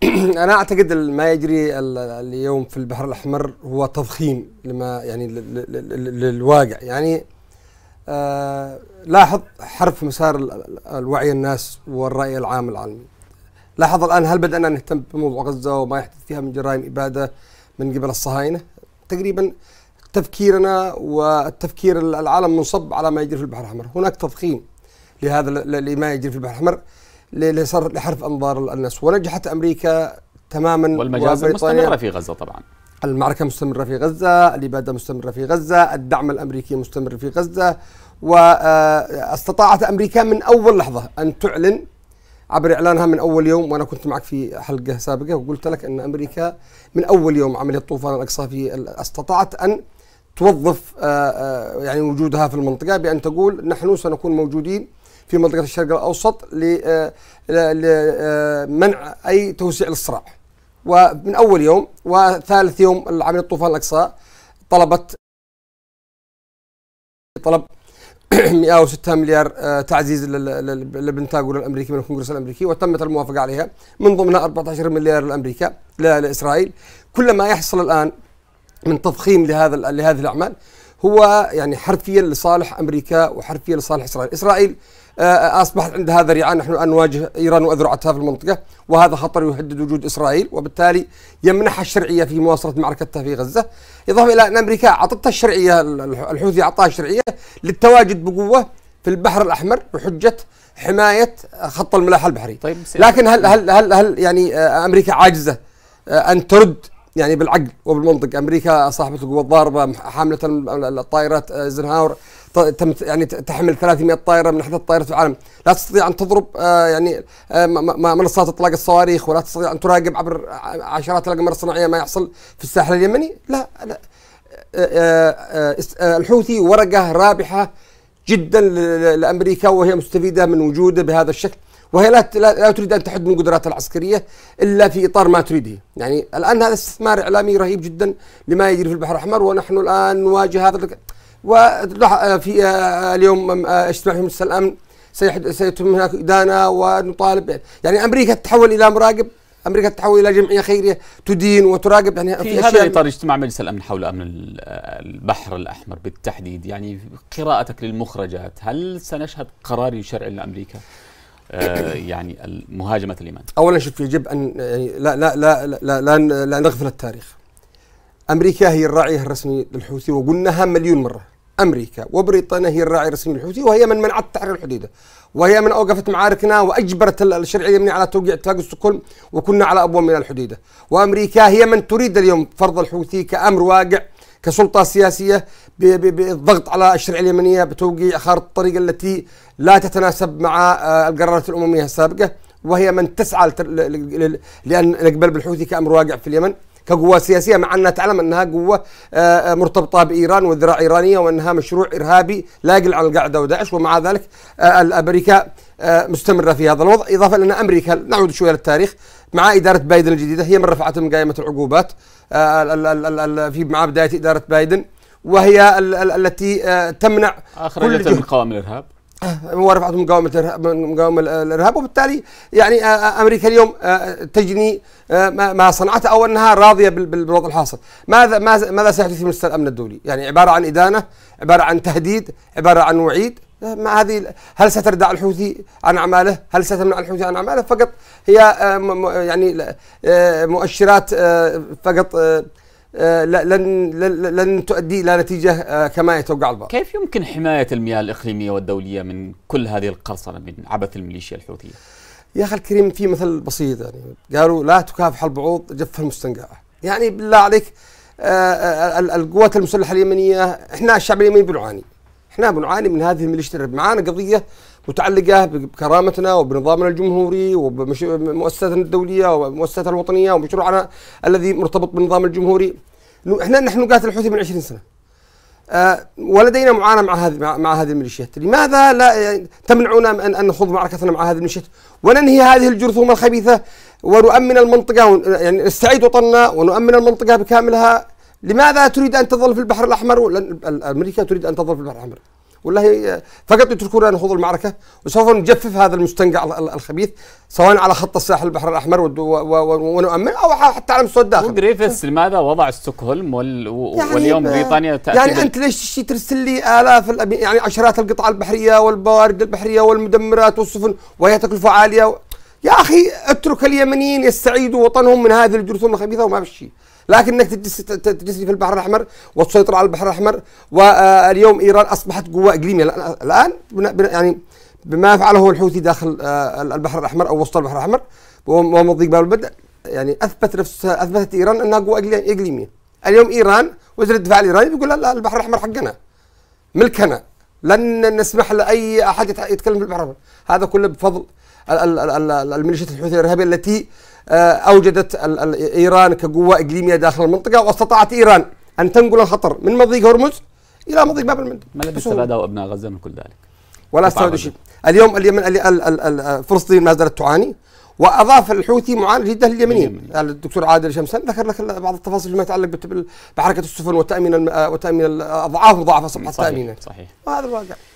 انا اعتقد ما يجري اليوم في البحر الاحمر هو تضخيم لما يعني للواقع يعني آه لاحظ حرف مسار الوعي الناس والراي العام العالمي لاحظ الان هل بدانا نهتم بموضوع غزه وما يحدث فيها من جرائم اباده من قبل الصهاينه تقريبا تفكيرنا والتفكير العالم منصب على ما يجري في البحر الاحمر هناك تضخيم لهذا لما يجري في البحر الاحمر لحرف انظار الناس ونجحت امريكا تماما والمجازر مستمره طيب. في غزه طبعا المعركه مستمره في غزه، الاباده مستمره في غزه، الدعم الامريكي مستمر في غزه واستطاعت آه، امريكا من اول لحظه ان تعلن عبر اعلانها من اول يوم وانا كنت معك في حلقه سابقه وقلت لك ان امريكا من اول يوم عمليه طوفان الاقصى في استطاعت ان توظف آه، آه، يعني وجودها في المنطقه بان تقول نحن سنكون موجودين في منطقه الشرق الاوسط لمنع آه، آه، اي توسيع للصراع ومن اول يوم وثالث يوم عمليه طوفان الاقصى طلبت طلب 106 مليار آه، تعزيز للبنتاغون الامريكي من الكونغرس الامريكي وتمت الموافقه عليها من ضمنها 14 مليار الامريكا لاسرائيل كل ما يحصل الان من تضخيم لهذا لهذه الاعمال هو يعني حرفيا لصالح امريكا وحرفيا لصالح اسرائيل، اسرائيل آه، أصبحت عند هذا رعاية نحن الان نواجه إيران وأذرعتها في المنطقة وهذا خطر يهدد وجود إسرائيل وبالتالي يمنحها الشرعية في مواصلة معركتها في غزة إضافة إلى أن أمريكا أعطتها الشرعية الحوثي أعطاها الشرعية للتواجد بقوة في البحر الأحمر بحجة حماية خط الملاحة البحري طيب لكن هل, هل, هل, هل يعني آه، أمريكا عاجزة آه، أن ترد يعني بالعقل وبالمنطق امريكا صاحبه القوه الضاربه حامله الطائرات زنهاور تم يعني تحمل 300 طائره من احدى الطائرات في العالم، لا تستطيع ان تضرب آه، يعني آه، منصات اطلاق الصواريخ ولا تستطيع ان تراقب عبر عشرات الاقمار الصناعيه ما يحصل في الساحل اليمني، لا لا آه، الحوثي ورقه رابحه جدا لامريكا وهي مستفيده من وجوده بهذا الشكل وهي لا لا تريد ان تحد من قدراتها العسكريه الا في اطار ما تريده، يعني الان هذا استثمار اعلامي رهيب جدا لما يجري في البحر الاحمر ونحن الان نواجه هذا وفي آه، آه، آه، اليوم اجتماع في مجلس الامن سيتم هناك ادانه ونطالب يعني امريكا تتحول الى مراقب امريكا تتحول الى جمعيه خيريه تدين وتراقب يعني في, في هذا الاطار اجتماع مجلس الامن حول امن البحر الاحمر بالتحديد يعني قراءتك للمخرجات هل سنشهد قرار يشرع لامريكا؟ يعني مهاجمه اليمن؟ اولا شوف يجب ان يعني لا لا لا لا لا, لا نغفل التاريخ. امريكا هي الراعيه الرسمي للحوثي وقلناها مليون مره أمريكا وبريطانيا هي الراعي الرسمي للحوثي وهي من منعت تحرير الحديدة وهي من أوقفت معاركنا وأجبرت الشرعية اليمنية على توقيع اتفاق ستوكهولم وكنا على أبواب من الحديدة وأمريكا هي من تريد اليوم فرض الحوثي كأمر واقع كسلطة سياسية بالضغط على الشرعية اليمنية بتوقيع خارطة الطريق التي لا تتناسب مع آه، القرارات الأممية السابقة وهي من تسعى لأن الإقبال بالحوثي كأمر واقع في اليمن كقوة سياسية مع أنها تعلم أنها قوة آه، آه، مرتبطة بإيران وذراع إيرانية وأنها مشروع إرهابي لا يقل عن القاعدة وداعش ومع ذلك آه، الأمريكا مستمرة في هذا الوضع إضافة أن أمريكا نعود شوية للتاريخ مع إدارة بايدن الجديدة هي من رفعت من قائمة العقوبات في مع بداية إدارة بايدن وهي التي تمنع أخرجت من قوام الإرهاب ورفعت مقاومه مقاومه الارهاب وبالتالي يعني آه، آه، امريكا اليوم آه، تجني ما صنعته او انها راضيه بالوضع الحاصل، ماذا ماذا سيحدث في مستوى الامن الدولي؟ يعني عباره عن ادانه، عباره عن تهديد، عباره عن وعيد، ما هذه هل ستردع الحوثي عن اعماله؟ هل ستمنع الحوثي عن اعماله؟ فقط هي يعني مؤشرات فقط آه، لن لن تؤدي الى نتيجه آه، كما يتوقع البعض. كيف يمكن حمايه المياه الاقليميه والدوليه من كل هذه القرصنه من عبث الميليشيا الحوثيه؟ يا اخي الكريم في مثل بسيط يعني قالوا لا تكافح البعوض جف المستنقع، يعني بالله عليك آه، القوات المسلحه اليمنيه احنا الشعب اليمني بنعاني احنا بنعاني من هذه الميليشيا معانا قضيه متعلقه بكرامتنا وبنظامنا الجمهوري وبمؤسستنا الدوليه ومؤسستنا الوطنيه ومشروعنا الذي مرتبط بالنظام الجمهوري احنا نحن نقاتل الحوثي من 20 سنه أه ولدينا معاناه مع هذه مع, مع هذه الميليشيات، لماذا لا آه، تمنعونا من ان نخوض معركتنا مع هذه الميليشيات وننهي هذه الجرثومه الخبيثه ونؤمن المنطقه يعني نستعيد وطننا ونؤمن المنطقه بكاملها لماذا تريد ان تظل في البحر الاحمر؟ امريكا تريد ان تظل في البحر الاحمر. والله آه، فقط يتركون نخوض المعركة وسوف نجفف هذا المستنقع الخبيث سواء على خط الساحل البحر الأحمر ونؤمن أو حتى على مستوى الداخل وجريفيث لماذا وضع استوكهولم وال... يعني واليوم آه، بريطانيا تأتي يعني أنت ليش ترسل لي آلاف يعني عشرات القطع البحرية والبوارد البحرية والمدمرات والسفن وهي تكلفة عالية و... يا أخي اترك اليمنيين يستعيدوا وطنهم من هذه الجرثومة الخبيثة وما في شيء لكنك تجلس تجلس في البحر الاحمر وتسيطر على البحر الاحمر واليوم ايران اصبحت قوه اقليميه الان يعني بما فعله الحوثي داخل آه، البحر الاحمر او وسط البحر الاحمر ومضيق باب البدء يعني اثبت نفسها اثبتت ايران انها قوه اقليميه اليوم ايران وزير الدفاع الايراني بيقول لا البحر الاحمر حقنا ملكنا لن نسمح لاي احد يتكلم في البحر الاحمر هذا كله بفضل الميليشيات الحوثيه الارهابيه التي آه، اوجدت ايران كقوه اقليميه داخل المنطقه واستطاعت ايران ان تنقل الخطر من مضيق هرمز الى مضيق باب المندب ما الذي استفاده ابناء غزه من كل ذلك؟ ولا استفادوا شيء اليوم اليمن فلسطين ما زالت تعاني واضاف الحوثي معاناه جدا لليمنيين الدكتور عادل شمسان ذكر لك بعض التفاصيل فيما يتعلق بحركه السفن وتامين وتامين اضعاف مضاعفه صحيح التامين صحيح وهذا الواقع